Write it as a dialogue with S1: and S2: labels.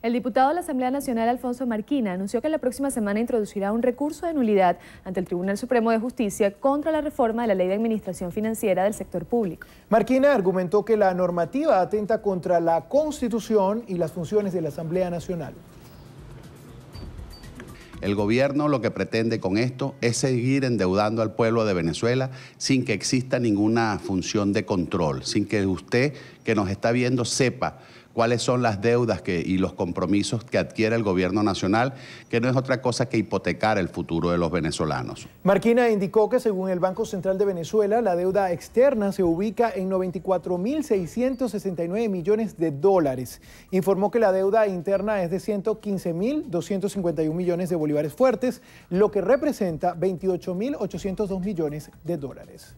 S1: El diputado de la Asamblea Nacional, Alfonso Marquina, anunció que la próxima semana introducirá un recurso de nulidad ante el Tribunal Supremo de Justicia contra la reforma de la Ley de Administración Financiera del Sector Público.
S2: Marquina argumentó que la normativa atenta contra la Constitución y las funciones de la Asamblea Nacional.
S3: El gobierno lo que pretende con esto es seguir endeudando al pueblo de Venezuela sin que exista ninguna función de control, sin que usted que nos está viendo sepa cuáles son las deudas que, y los compromisos que adquiere el gobierno nacional, que no es otra cosa que hipotecar el futuro de los venezolanos.
S2: Marquina indicó que según el Banco Central de Venezuela, la deuda externa se ubica en 94.669 millones de dólares. Informó que la deuda interna es de 115.251 millones de bolívares fuertes, lo que representa 28.802 millones de dólares.